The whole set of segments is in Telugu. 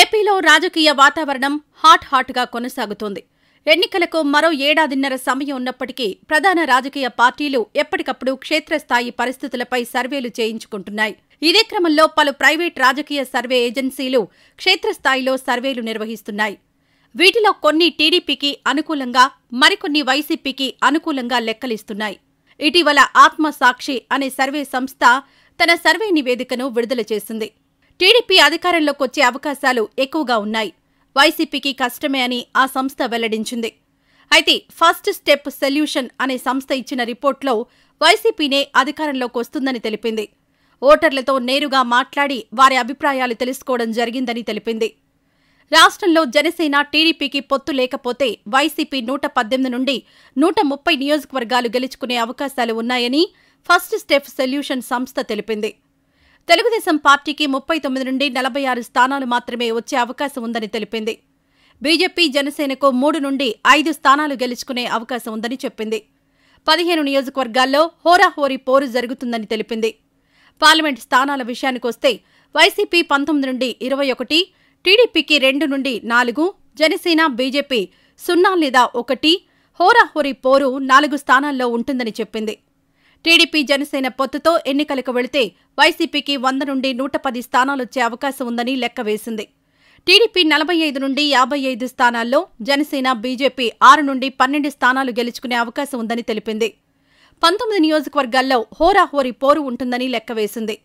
ఏపీలో రాజకీయ వాతావరణం హాట్ హాట్గా కొనసాగుతోంది ఎన్నికలకు మరో ఏడాదిన్నర సమయం ఉన్నప్పటికీ ప్రధాన రాజకీయ పార్టీలు ఎప్పటికప్పుడు క్షేత్రస్థాయి పరిస్థితులపై సర్వేలు చేయించుకుంటున్నాయి ఇదే క్రమంలో పలు ప్రైవేట్ రాజకీయ సర్వే ఏజెన్సీలు క్షేత్రస్థాయిలో సర్వేలు నిర్వహిస్తున్నాయి వీటిలో కొన్ని టీడీపీకి అనుకూలంగా మరికొన్ని వైసీపీకి అనుకూలంగా లెక్కలిస్తున్నాయి ఇటీవల ఆత్మసాక్షి అనే సర్వే సంస్థ తన సర్వే నివేదికను విడుదల చేసింది టీడీపీ అధికారంలోకి వచ్చే అవకాశాలు ఎక్కువగా ఉన్నాయి వైసీపీకి కష్టమే అని ఆ సంస్థ వెల్లడించింది అయితే ఫస్ట్ స్టెప్ సొల్యూషన్ అనే సంస్థ ఇచ్చిన రిపోర్ట్లో వైసీపీనే అధికారంలోకి వస్తుందని తెలిపింది ఓటర్లతో నేరుగా మాట్లాడి వారి అభిప్రాయాలు తెలుసుకోవడం జరిగిందని తెలిపింది రాష్ట్రంలో జనసేన టీడీపీకి పొత్తు లేకపోతే వైసీపీ నూట పద్దెనిమిది నుండి నూట ముప్పై నియోజకవర్గాలు గెలుచుకునే అవకాశాలు ఉన్నాయని ఫస్ట్ స్టెప్ సొల్యూషన్ సంస్థ తెలిపింది తెలుగుదేశం పార్టీకి ముప్పై తొమ్మిది నుండి నలభై ఆరు స్థానాలు మాత్రమే వచ్చే అవకాశం ఉందని తెలిపింది బీజేపీ జనసేనకు మూడు నుండి ఐదు స్థానాలు గెలుచుకునే అవకాశం ఉందని చెప్పింది పదిహేను నియోజకవర్గాల్లో హోరాహోరీ పోరు జరుగుతుందని తెలిపింది పార్లమెంట్ స్థానాల విషయానికొస్తే వైసీపీ పంతొమ్మిది నుండి ఇరవై ఒకటి టీడీపీకి రెండు నుండి నాలుగు జనసేన బీజేపీ సున్నా లేదా ఒకటి హోరాహోరీ పోరు నాలుగు స్థానాల్లో ఉంటుందని చెప్పింది టీడీపీ జనసేన పొత్తుతో ఎన్నికలకు వెళితే వైసీపీకి వంద నుండి నూట పది స్థానాలొచ్చే అవకాశం ఉందని లెక్క వేసింది టీడీపీ నలభై ఐదు నుండి యాభై ఐదు స్థానాల్లో జనసేన బీజేపీ ఆరు నుండి పన్నెండు స్థానాలు గెలుచుకునే అవకాశం ఉందని తెలిపింది పంతొమ్మిది నియోజకవర్గాల్లో హోరాహోరీ పోరు ఉంటుందని లెక్క వేసింది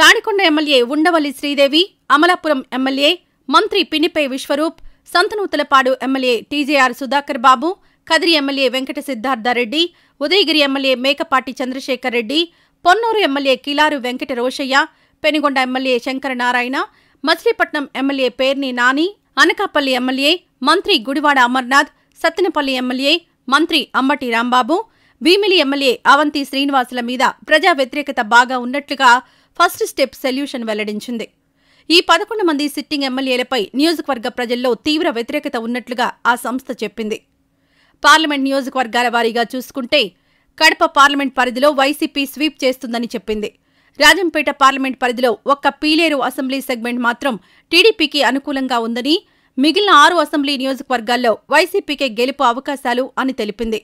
తాడికొండ ఎమ్మెల్యే ఉండవల్లి శ్రీదేవి అమలాపురం ఎమ్మెల్యే మంత్రి Pinipe Viswarup Santhanuthalapadu MLA TJR Sudhakar Babu Kadiri MLA Venkata Siddharthareddy Udayagiri MLA Mekapati Chandrasekhar Reddy Ponnur MLA Kilaru Venkata Rosaiah Penukonda MLA Shankar Narayana Machilipatnam MLA Perni Nani Anakapalli MLA మంత్రి గుడివాడ అమర్నాథ్ సత్తెనపల్లి ఎమ్మెల్యే మంత్రి అంబటి రాంబాబు భీమిలి ఎమ్మెల్యే అవంతి శ్రీనివాసుల మీద ప్రజా వ్యతిరేకత బాగా ఉన్నట్లుగా ఫస్ట్ స్టెప్ సొల్యూషన్ వెల్లడించింది ఈ పదకొండు మంది సిట్టింగ్ ఎమ్మెల్యేలపై నియోజకవర్గ ప్రజల్లో తీవ్ర వ్యతిరేకత ఉన్నట్లుగా ఆ సంస్థ చెప్పింది పార్లమెంట్ నియోజకవర్గాల వారీగా చూసుకుంటే కడప పార్లమెంట్ పరిధిలో వైసీపీ స్వీప్ చేస్తుందని చెప్పింది రాజంపేట పార్లమెంట్ పరిధిలో ఒక్క పీలేరు అసెంబ్లీ సెగ్మెంట్ మాత్రం టీడీపీకి అనుకూలంగా ఉందని మిగిలిన ఆరు అసెంబ్లీ నియోజకవర్గాల్లో వైసీపీకే గెలుపు అవకాశాలు అని తెలిపింది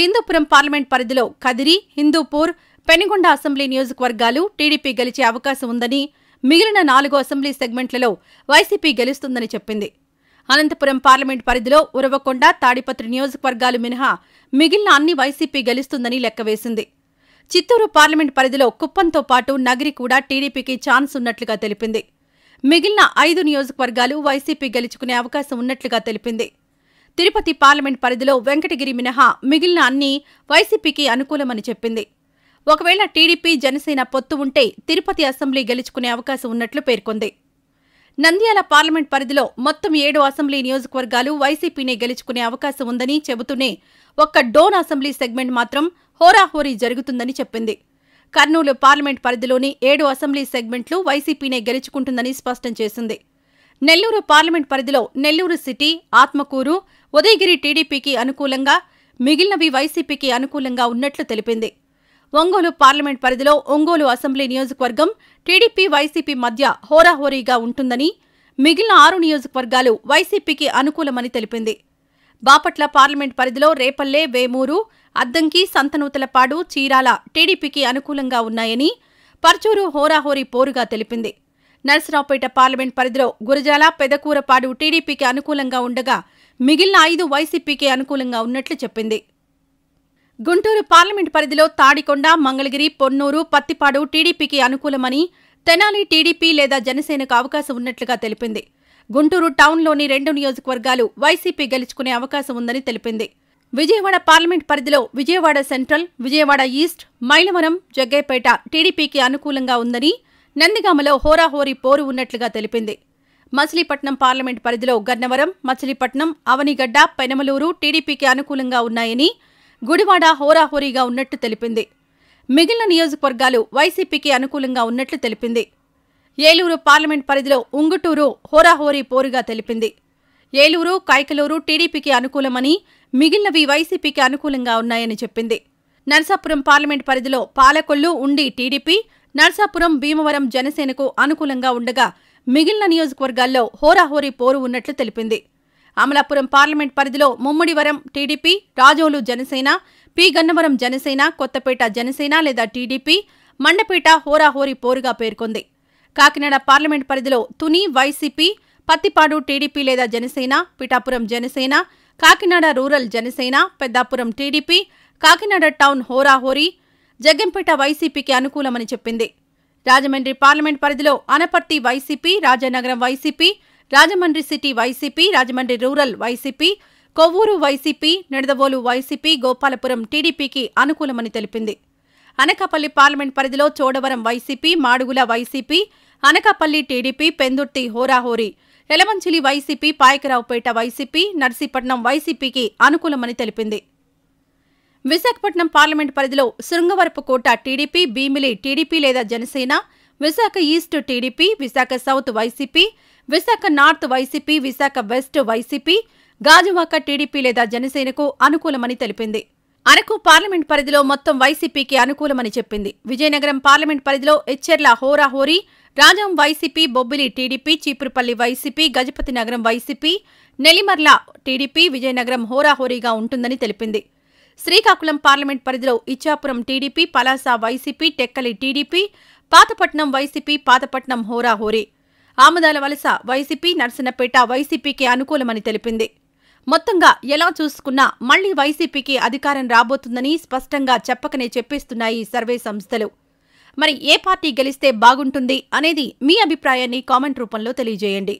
హిందూపురం పార్లమెంట్ పరిధిలో కదిరి హిందూపూర్ పెనుగొండ అసెంబ్లీ నియోజకవర్గాలు టీడీపీ గెలిచే అవకాశం ఉందని మిగిలిన నాలుగు అసెంబ్లీ సెగ్మెంట్లలో వైసీపీ గెలుస్తుందని చెప్పింది అనంతపురం పార్లమెంట్ పరిధిలో ఉరవకొండ తాడిపత్రి నియోజకవర్గాలు మినహా మిగిలిన అన్ని వైసీపీ గెలుస్తుందని లెక్కవేసింది చిత్తూరు పార్లమెంట్ పరిధిలో కుప్పంతో పాటు నగిరి కూడా టీడీపీకి ఛాన్స్ ఉన్నట్లుగా తెలిపింది మిగిలిన ఐదు నియోజకవర్గాలు వైసీపీ గెలుచుకునే అవకాశం ఉన్నట్లుగా తెలిపింది తిరుపతి పార్లమెంట్ పరిధిలో వెంకటగిరి మినహా మిగిలిన అన్ని వైసీపీకి అనుకూలమని చెప్పింది ఒకవేళ టీడీపీ జనసేన పొత్తు ఉంటే తిరుపతి అసెంబ్లీ గెలుచుకునే అవకాశం ఉన్నట్లు పేర్కొంది నంద్యాల పార్లమెంట్ పరిధిలో మొత్తం ఏడు అసెంబ్లీ నియోజకవర్గాలు వైసీపీనే గెలుచుకునే అవకాశం ఉందని చెబుతూనే ఒక్క డోన్ అసెంబ్లీ సెగ్మెంట్ మాత్రం హోరాహోరీ జరుగుతుందని చెప్పింది కర్నూలు పార్లమెంట్ పరిధిలోని ఏడు అసెంబ్లీ సెగ్మెంట్లు వైసీపీనే గెలుచుకుంటుందని స్పష్టం చేసింది నెల్లూరు పార్లమెంట్ పరిధిలో నెల్లూరు సిటీ ఆత్మకూరు ఉదయగిరి టీడీపీకి అనుకూలంగా మిగిలినవి వైసీపీకి అనుకూలంగా ఉన్నట్లు తెలిపింది ఒంగోలు పార్లమెంట్ పరిధిలో ఒంగోలు అసెంబ్లీ నియోజకవర్గం టీడీపీ వైసీపీ మధ్య హోరాహోరీగా ఉంటుందని మిగిలిన ఆరు నియోజకవర్గాలు వైసీపీకి అనుకూలమని తెలిపింది బాపట్ల పార్లమెంట్ పరిధిలో రేపల్లె వేమూరు అద్దంకి సంతనూతలపాడు చీరాల టీడీపీకి అనుకూలంగా ఉన్నాయని పర్చూరు హోరాహోరీ పోరుగా తెలిపింది నరసరావుపేట పార్లమెంట్ పరిధిలో గురజాల పెదకూరపాడు టీడీపీకి అనుకూలంగా ఉండగా మిగిలిన ఐదు వైసీపీకి అనుకూలంగా ఉన్నట్లు చెప్పింది గుంటూరు పార్లమెంట్ పరిధిలో తాడికొండ మంగళగిరి పొన్నూరు పత్తిపాడు టీడీపీకి అనుకూలమని తెనాలి టీడీపీ లేదా జనసేనకు అవకాశం ఉన్నట్లుగా తెలిపింది గుంటూరు టౌన్లోని రెండు నియోజకవర్గాలు వైసీపీ గెలుచుకునే అవకాశం ఉందని తెలిపింది విజయవాడ పార్లమెంట్ పరిధిలో విజయవాడ సెంట్రల్ విజయవాడ ఈస్ట్ మైలవరం జగ్గైపేట టీడీపీకి అనుకూలంగా ఉందని నందిగామలో హోరాహోరీ పోరు ఉన్నట్లుగా తెలిపింది మచిలీపట్నం పార్లమెంట్ పరిధిలో గన్నవరం మచిలీపట్నం అవనిగడ్డ పెనమలూరు టీడీపీకి అనుకూలంగా ఉన్నాయని గుడివాడ హోరాహోరీగా ఉన్నట్టు తెలిపింది మిగిలిన నియోజకవర్గాలు వైసీపీకి అనుకూలంగా ఉన్నట్లు తెలిపింది ఏలూరు పార్లమెంట్ పరిధిలో ఉంగుటూరు హోరాహోరీ పోరుగా తెలిపింది ఏలూరు కైకలూరు టీడీపీకి అనుకూలమని మిగిలినవి వైసీపీకి అనుకూలంగా ఉన్నాయని చెప్పింది నర్సాపురం పార్లమెంట్ పరిధిలో పాలకొల్లు ఉండి టీడీపీ నర్సాపురం భీమవరం జనసేనకు అనుకూలంగా ఉండగా మిగిలిన నియోజకవర్గాల్లో హోరాహోరీ పోరు ఉన్నట్లు తెలిపింది అమలాపురం పార్లమెంట్ పరిధిలో ముమ్మడివరం టీడీపీ రాజోలు జనసేన పి గన్నవరం జనసేన కొత్తపేట జనసేన లేదా టీడీపీ మండపేట హోరాహోరి పోరుగా పేర్కొంది కాకినాడ పార్లమెంట్ పరిధిలో తుని వైసీపీ పత్తిపాడు టీడీపీ లేదా Janasena Pithapuram Janasena Kakinada rural Janasena Peddapuram TDP Kakinada town హోరాహోరి జగ్గంపేట వైసీపీకి అనుకూలమని చెప్పింది రాజమండ్రి పార్లమెంట్ పరిధిలో Anaparthi YCP Rajanagaram YCP Rajahmundry city YCP Rajahmundry rural YCP Kovvur YCP Nidadavolu YCP Gopalapuram టీడీపీకి అనుకూలమని తెలిపింది అనకాపల్లి పార్లమెంట్ పరిధిలో Chodavaram YCP Madugula YCP Anakapalli TDP Pendurthi హోరాహోరి ఎలమంచిలి వైసీపీ పాయకరావుపేట వైసీపీ నర్సీపట్నం వైసీపీకి అనుకూలమని తెలిపింది విశాఖపట్నం పార్లమెంట్ పరిధిలో శృంగవరపుకోట టీడీపీ భీమిలి టీడీపీ లేదా Janasena Visakha east TDP Visakha south YCP Visakha north YCP Visakha west YCP Gajuwaka TDP లేదా జనసేనకు అనుకూలమని తెలిపింది అరకు పార్లమెంట్ పరిధిలో మొత్తం వైసీపీకి అనుకూలమని చెప్పింది విజయనగరం పార్లమెంట్ పరిధిలో ఎచ్చెర్ల హోరాహోరీ Rajam YCP Bobbili TDP Cheepurupalli YCP Gajapathi Nagaram YCP నెలిమర్ల TDP Vizianagaram హోరాహోరీగా ఉంటుందని తెలిపింది శ్రీకాకుళం పార్లమెంట్ పరిధిలో Ichchapuram TDP Palasa YCP Tekkali TDP Pathapatnam YCP Pathapatnam హోరాహోరీ ఆమదాల వలస వైసీపీ నర్సన్నపేట వైసీపీకి అనుకూలమని తెలిపింది మొత్తంగా ఎలా చూసుకున్నా మళ్లీ వైసీపీకి అధికారం రాబోతుందని స్పష్టంగా చెప్పకనే చెప్పేస్తున్నాయి సర్వే సంస్థలు మరి ఏ పార్టీ గెలిస్తే బాగుంటుంది అనేది మీ అభిప్రాయాన్ని కామెంట్ రూపంలో తెలియజేయండి